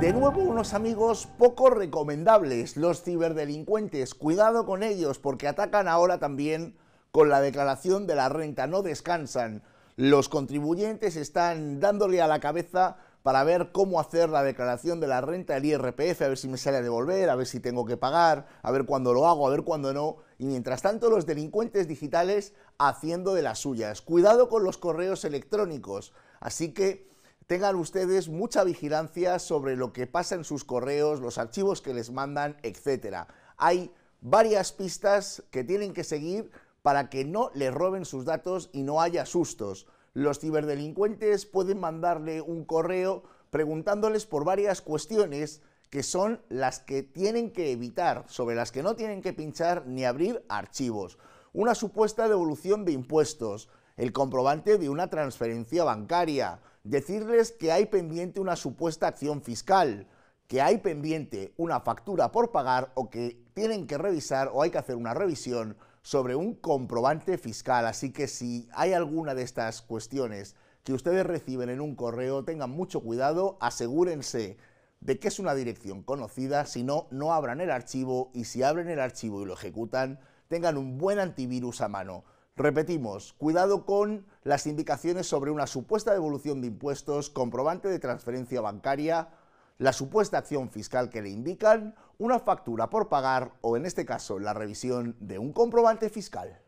De nuevo unos amigos poco recomendables, los ciberdelincuentes. Cuidado con ellos porque atacan ahora también con la declaración de la renta. No descansan. Los contribuyentes están dándole a la cabeza para ver cómo hacer la declaración de la renta, el IRPF, a ver si me sale a devolver, a ver si tengo que pagar, a ver cuándo lo hago, a ver cuándo no. Y mientras tanto, los delincuentes digitales haciendo de las suyas. Cuidado con los correos electrónicos. Así que tengan ustedes mucha vigilancia sobre lo que pasa en sus correos, los archivos que les mandan, etc. Hay varias pistas que tienen que seguir para que no les roben sus datos y no haya sustos. Los ciberdelincuentes pueden mandarle un correo preguntándoles por varias cuestiones que son las que tienen que evitar, sobre las que no tienen que pinchar ni abrir archivos. Una supuesta devolución de impuestos, el comprobante de una transferencia bancaria, decirles que hay pendiente una supuesta acción fiscal, que hay pendiente una factura por pagar o que tienen que revisar o hay que hacer una revisión sobre un comprobante fiscal. Así que si hay alguna de estas cuestiones que ustedes reciben en un correo, tengan mucho cuidado, asegúrense de que es una dirección conocida, si no, no abran el archivo y si abren el archivo y lo ejecutan, tengan un buen antivirus a mano. Repetimos, cuidado con las indicaciones sobre una supuesta devolución de impuestos, comprobante de transferencia bancaria, la supuesta acción fiscal que le indican, una factura por pagar o, en este caso, la revisión de un comprobante fiscal.